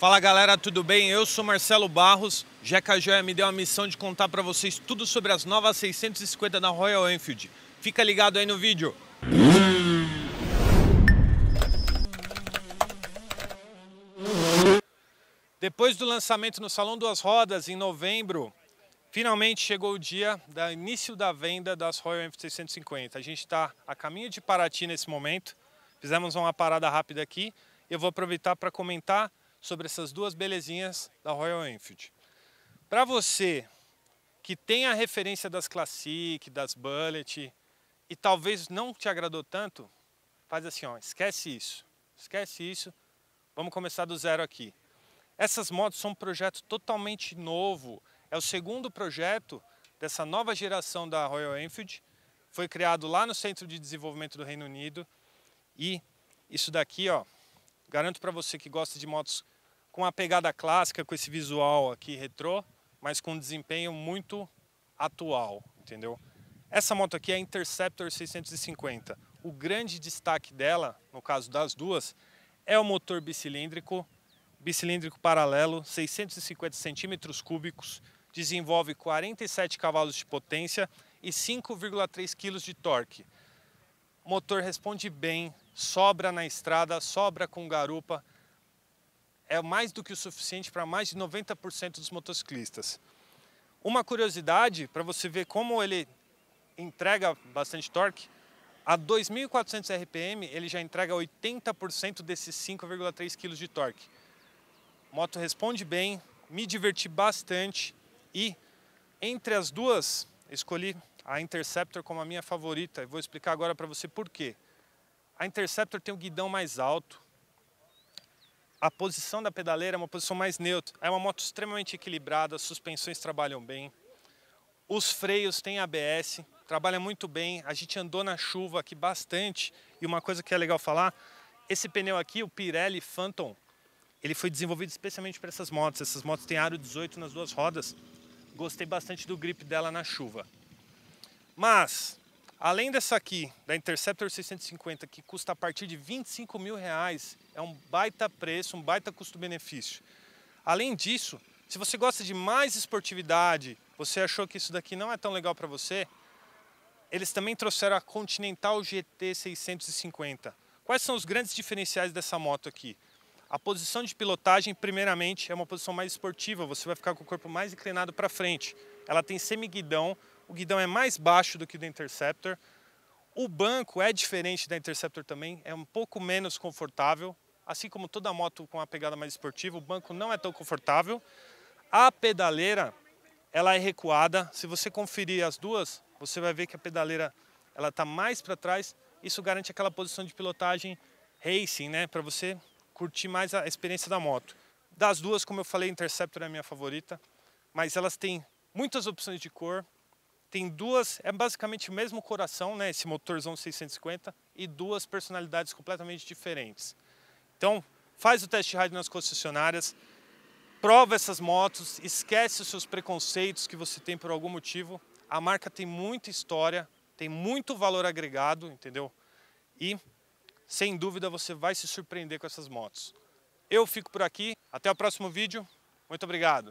Fala galera, tudo bem? Eu sou Marcelo Barros. Jeca Joia me deu a missão de contar para vocês tudo sobre as novas 650 da Royal Enfield. Fica ligado aí no vídeo. Depois do lançamento no Salão Duas Rodas em novembro, finalmente chegou o dia do início da venda das Royal Enfield 650. A gente está a caminho de Paraty nesse momento. Fizemos uma parada rápida aqui. Eu vou aproveitar para comentar sobre essas duas belezinhas da Royal Enfield. Para você que tem a referência das Classic, das Bullet e talvez não te agradou tanto, faz assim, ó, esquece isso, esquece isso, vamos começar do zero aqui. Essas motos são um projeto totalmente novo, é o segundo projeto dessa nova geração da Royal Enfield, foi criado lá no Centro de Desenvolvimento do Reino Unido e isso daqui, ó, Garanto para você que gosta de motos com a pegada clássica, com esse visual aqui retrô, mas com um desempenho muito atual, entendeu? Essa moto aqui é a Interceptor 650. O grande destaque dela, no caso das duas, é o motor bicilíndrico, bicilíndrico paralelo, 650 centímetros cúbicos, desenvolve 47 cavalos de potência e 5,3 kg de torque. O motor responde bem, sobra na estrada, sobra com garupa, é mais do que o suficiente para mais de 90% dos motociclistas. Uma curiosidade para você ver como ele entrega bastante torque, a 2400 RPM ele já entrega 80% desses 5,3 kg de torque. A moto responde bem, me diverti bastante e entre as duas escolhi a Interceptor como a minha favorita. e vou explicar agora para você por quê. A Interceptor tem o um guidão mais alto. A posição da pedaleira é uma posição mais neutra. É uma moto extremamente equilibrada, as suspensões trabalham bem. Os freios têm ABS, trabalha muito bem. A gente andou na chuva aqui bastante. E uma coisa que é legal falar, esse pneu aqui, o Pirelli Phantom, ele foi desenvolvido especialmente para essas motos. Essas motos têm aro 18 nas duas rodas. Gostei bastante do grip dela na chuva. Mas Além dessa aqui, da Interceptor 650, que custa a partir de 25 mil reais, é um baita preço, um baita custo-benefício. Além disso, se você gosta de mais esportividade, você achou que isso daqui não é tão legal para você, eles também trouxeram a Continental GT 650. Quais são os grandes diferenciais dessa moto aqui? A posição de pilotagem, primeiramente, é uma posição mais esportiva, você vai ficar com o corpo mais inclinado para frente. Ela tem semiguidão, o guidão é mais baixo do que o da Interceptor. O banco é diferente da Interceptor também, é um pouco menos confortável. Assim como toda moto com a pegada mais esportiva, o banco não é tão confortável. A pedaleira, ela é recuada. Se você conferir as duas, você vai ver que a pedaleira ela está mais para trás. Isso garante aquela posição de pilotagem racing, né, para você curtir mais a experiência da moto. Das duas, como eu falei, Interceptor é a minha favorita, mas elas têm muitas opções de cor, tem duas, é basicamente o mesmo coração, né, esse motorzão 650 e duas personalidades completamente diferentes. Então, faz o teste ride nas concessionárias, prova essas motos, esquece os seus preconceitos que você tem por algum motivo. A marca tem muita história, tem muito valor agregado, entendeu? E sem dúvida você vai se surpreender com essas motos. Eu fico por aqui, até o próximo vídeo. Muito obrigado.